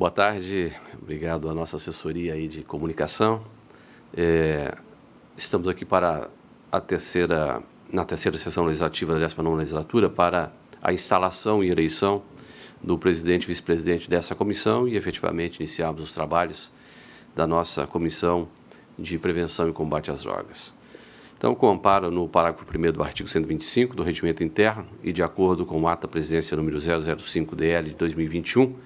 Boa tarde, obrigado à nossa assessoria aí de comunicação. É, estamos aqui para a terceira, na terceira sessão legislativa da 19 legislatura para a instalação e eleição do presidente e vice-presidente dessa comissão e efetivamente iniciarmos os trabalhos da nossa comissão de prevenção e combate às drogas. Então, com amparo no parágrafo 1 do artigo 125 do Regimento Interno e de acordo com o ato da presidência número 005-DL de 2021,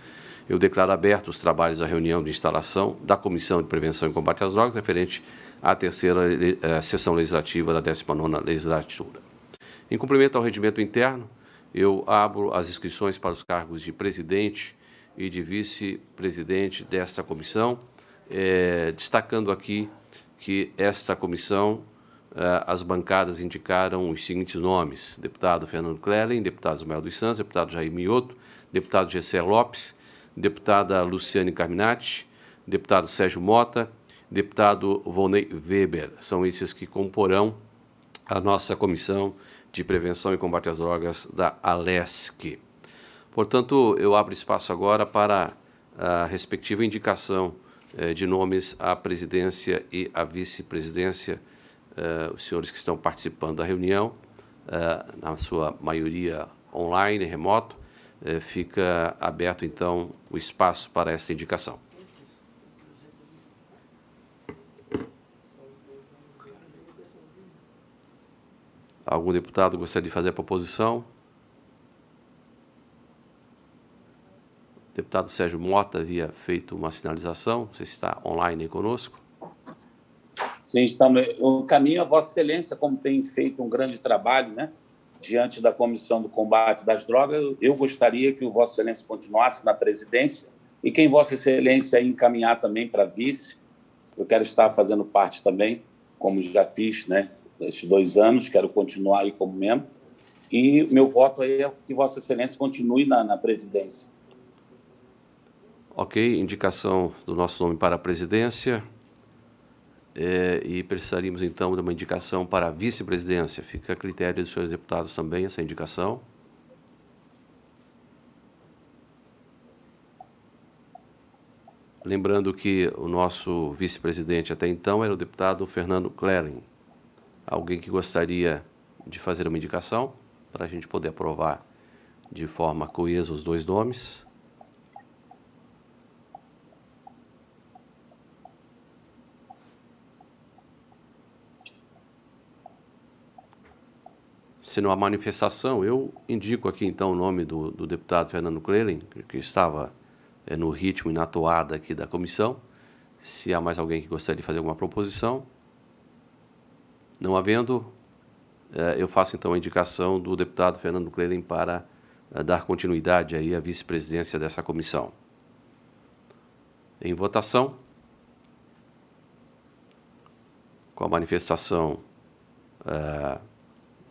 eu declaro aberto os trabalhos da reunião de instalação da Comissão de Prevenção e Combate às Drogas, referente à terceira eh, sessão legislativa da 19ª legislatura. Em cumprimento ao regimento interno, eu abro as inscrições para os cargos de presidente e de vice-presidente desta comissão, eh, destacando aqui que esta comissão, eh, as bancadas indicaram os seguintes nomes, deputado Fernando Klellen, deputado Ismael dos Santos, deputado Jair Mioto, deputado Gessé Lopes, deputada Luciane Carminati, deputado Sérgio Mota, deputado Volney Weber. São esses que comporão a nossa Comissão de Prevenção e Combate às Drogas da ALESC. Portanto, eu abro espaço agora para a respectiva indicação eh, de nomes à presidência e à vice-presidência, eh, os senhores que estão participando da reunião, eh, na sua maioria online, remoto, eh, fica aberto, então, o espaço para esta indicação. Algum deputado gostaria de fazer a proposição? O deputado Sérgio Mota havia feito uma sinalização, você está online conosco. Sim, estamos. O caminho a Vossa Excelência, como tem feito um grande trabalho, né? diante da Comissão do Combate das Drogas, eu gostaria que o Vossa Excelência continuasse na presidência e quem Vossa Excelência encaminhar também para vice. Eu quero estar fazendo parte também, como já fiz, né? nesses dois anos, quero continuar aí como membro. E meu voto aí é que Vossa Excelência continue na, na presidência. Ok, indicação do nosso nome para a presidência é, e precisaríamos então de uma indicação para a vice-presidência. Fica a critério dos senhores deputados também essa indicação. Lembrando que o nosso vice-presidente até então era o deputado Fernando Kleren. Alguém que gostaria de fazer uma indicação para a gente poder aprovar de forma coesa os dois nomes? se não há manifestação, eu indico aqui então o nome do, do deputado Fernando Clelen, que estava é, no ritmo e na toada aqui da comissão. Se há mais alguém que gostaria de fazer alguma proposição. Não havendo, é, eu faço então a indicação do deputado Fernando Clelen para é, dar continuidade aí à vice-presidência dessa comissão. Em votação, com a manifestação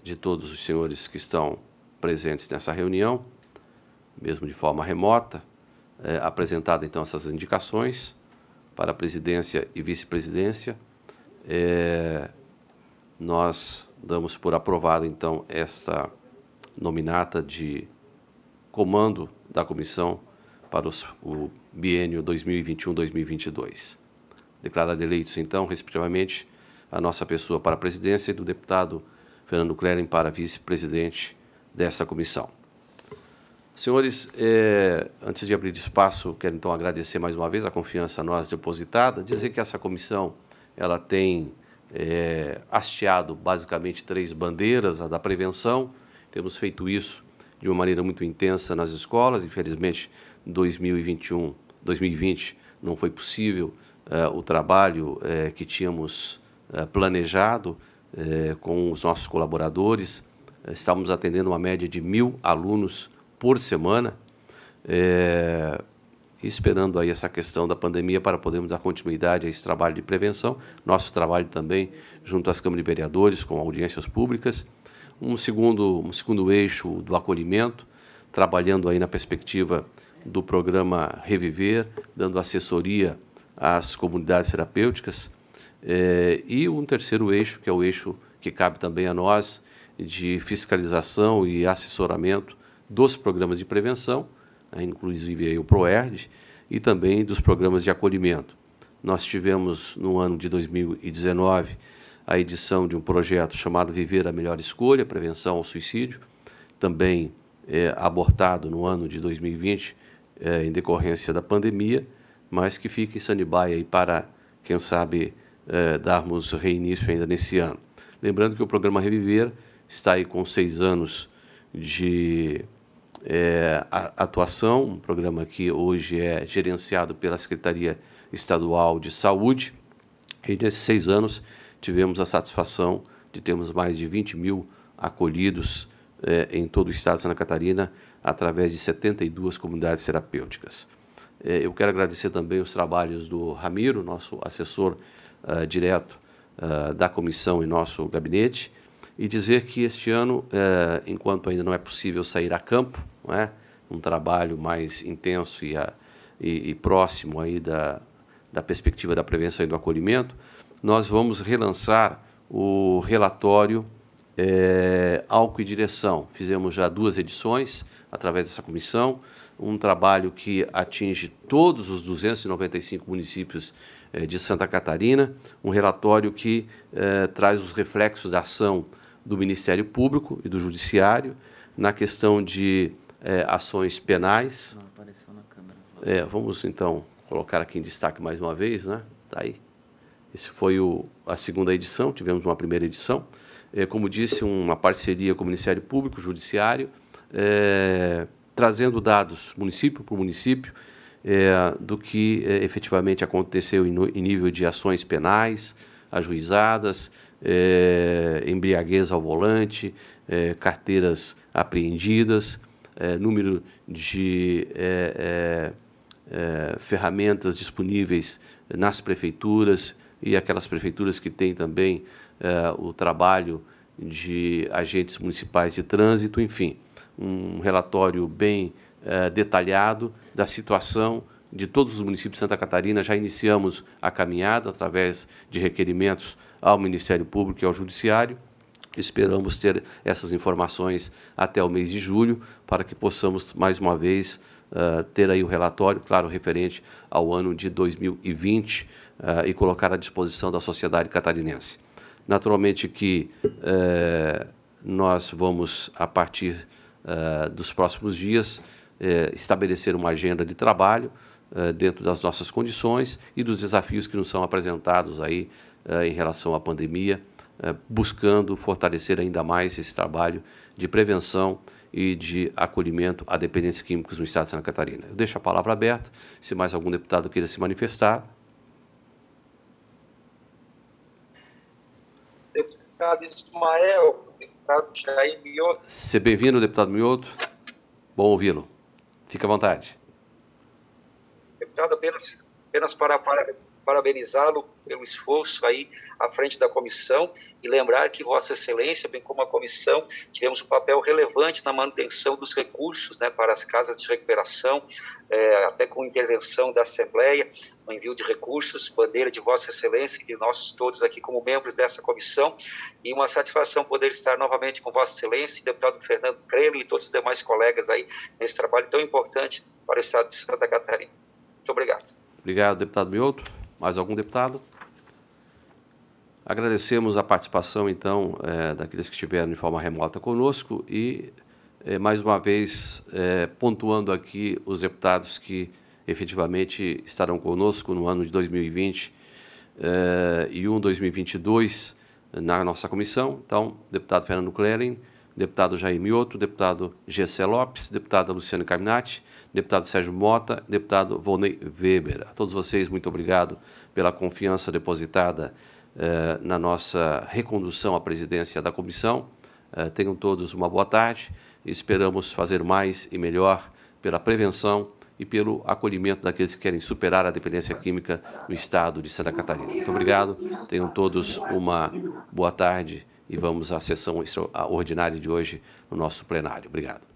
de todos os senhores que estão presentes nessa reunião, mesmo de forma remota, é, apresentada então essas indicações para a presidência e vice-presidência. É, nós damos por aprovada então esta nominata de comando da comissão para os, o biênio 2021-2022. Declarado eleitos então, respectivamente, a nossa pessoa para a presidência e do deputado Fernando Kleren para vice-presidente dessa comissão. Senhores, é, antes de abrir espaço, quero então agradecer mais uma vez a confiança a nós depositada, dizer que essa comissão ela tem é, hasteado basicamente três bandeiras, a da prevenção, temos feito isso de uma maneira muito intensa nas escolas, infelizmente 2021, 2020 não foi possível é, o trabalho que tínhamos planejado, eh, com os nossos colaboradores. Eh, estávamos atendendo uma média de mil alunos por semana, eh, esperando aí essa questão da pandemia para podermos dar continuidade a esse trabalho de prevenção. Nosso trabalho também junto às câmaras de vereadores, com audiências públicas. Um segundo, um segundo eixo do acolhimento, trabalhando aí na perspectiva do programa Reviver, dando assessoria às comunidades terapêuticas. É, e um terceiro eixo, que é o eixo que cabe também a nós, de fiscalização e assessoramento dos programas de prevenção, né, inclusive aí o PROERD, e também dos programas de acolhimento. Nós tivemos, no ano de 2019, a edição de um projeto chamado Viver a Melhor Escolha, Prevenção ao Suicídio, também é, abortado no ano de 2020, é, em decorrência da pandemia, mas que fica em stand-by para, quem sabe, é, darmos reinício ainda nesse ano. Lembrando que o programa Reviver está aí com seis anos de é, atuação, um programa que hoje é gerenciado pela Secretaria Estadual de Saúde. E nesses seis anos tivemos a satisfação de termos mais de 20 mil acolhidos é, em todo o estado de Santa Catarina, através de 72 comunidades terapêuticas. eu quero agradecer também os trabalhos do Ramiro, nosso assessor uh, direto uh, da comissão e nosso gabinete e dizer que este ano, eh, enquanto ainda não é possível sair a campo, não é? um trabalho mais intenso e, a, ah, e, e próximo aí da, da perspectiva da prevenção e do acolhimento, nós vamos relançar o relatório é, Álcool e Direção. Fizemos já duas edições através dessa comissão, um trabalho que atinge todos os 295 municípios é, de Santa Catarina, um relatório que eh, traz os reflexos da ação do Ministério Público e do Judiciário na questão de eh, ações penais. Não apareceu na câmera. É, vamos então colocar aqui em destaque mais uma vez, né? Tá aí. Esse foi o, a segunda edição, tivemos uma primeira edição. Eh, como disse, uma parceria com o Ministério Público, Judiciário, trazendo dados município por município é, do que é, efetivamente aconteceu em, em, nível de ações penais, ajuizadas, é, embriaguez ao volante, é, carteiras apreendidas, é, número de é, ferramentas disponíveis nas prefeituras e aquelas prefeituras que têm também o trabalho de agentes municipais de trânsito, enfim, um relatório bem eh, detalhado da situação de todos os municípios de Santa Catarina. Já iniciamos a caminhada através de requerimentos ao Ministério Público e ao Judiciário. Esperamos ter essas informações até o mês de julho, para que possamos, mais uma vez, eh, ter aí o relatório, claro, referente ao ano de 2020, eh, e colocar à disposição da sociedade catarinense. Naturalmente que nós vamos, a partir dos próximos dias, é, estabelecer uma agenda de trabalho é, dentro das nossas condições e dos desafios que nos são apresentados aí é, em relação à pandemia, é, buscando fortalecer ainda mais esse trabalho de prevenção e de acolhimento a dependentes químicos no Estado de Santa Catarina. Eu deixo a palavra aberta, se mais algum deputado queira se manifestar. Deputado Ismael, deputado Jair Mioto. Seja bem-vindo, deputado Mioto. Bom ouvi-lo. Fica à vontade. Deputado, apenas, apenas para, para parabenizá-lo pelo esforço aí à frente da comissão e lembrar que Vossa Excelência, bem como a comissão, tivemos um papel relevante na manutenção dos recursos né, para as casas de recuperação, é, até com intervenção da Assembleia, no envio de recursos, bandeira de Vossa Excelência e de nós todos aqui como membros dessa comissão. E uma satisfação poder estar novamente com Vossa Excelência, deputado Fernando Crelo e todos os demais colegas aí nesse trabalho tão importante para o Estado de Santa Catarina. Muito obrigado. Obrigado, deputado Mioto. Mais algum deputado? Agradecemos a participação, então, é, daqueles que estiveram de forma remota conosco e, é, mais uma vez, é, pontuando aqui os deputados que efetivamente estarão conosco no ano de 2020 é, e um 2022 na nossa comissão. Então, deputado Fernando Kleren, deputado Jair Mioto, deputado Gessé Lopes, deputada Luciana Caminati, deputado Sérgio Mota, deputado Volney Weber. A todos vocês, muito obrigado pela confiança depositada eh, na nossa recondução à presidência da comissão. Eh, tenham todos uma boa tarde. Esperamos fazer mais e melhor pela prevenção e pelo acolhimento daqueles que querem superar a dependência química no estado de Santa Catarina. Muito obrigado. Tenham todos uma boa tarde e vamos à sessão ordinária de hoje no nosso plenário. Obrigado.